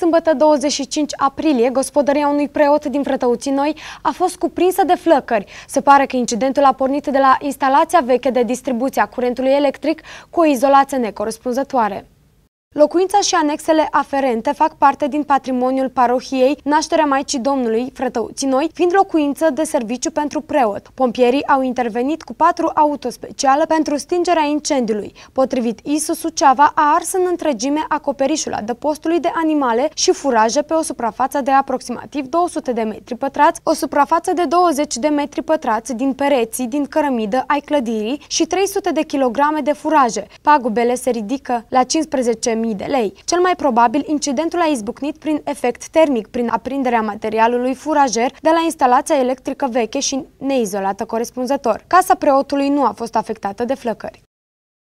Sâmbătă 25 aprilie, gospodăria unui preot din Frătăuții Noi a fost cuprinsă de flăcări. Se pare că incidentul a pornit de la instalația veche de distribuție a curentului electric cu o izolație necorespunzătoare. Locuința și anexele aferente fac parte din patrimoniul parohiei Nașterea Maicii Domnului Frătăuținoi, fiind locuință de serviciu pentru preot. Pompierii au intervenit cu patru autospeciale pentru stingerea incendiului. Potrivit ISU, Suceava a ars în întregime acoperișul adăpostului de animale și furaje pe o suprafață de aproximativ 200 de metri pătrați, o suprafață de 20 de metri pătrați din pereții din cărămidă ai clădirii și 300 de kilograme de furaje. Pagubele se ridică la 15 de lei. Cel mai probabil, incidentul a izbucnit prin efect termic, prin aprinderea materialului furajer de la instalația electrică veche și neizolată corespunzător. Casa preotului nu a fost afectată de flăcări.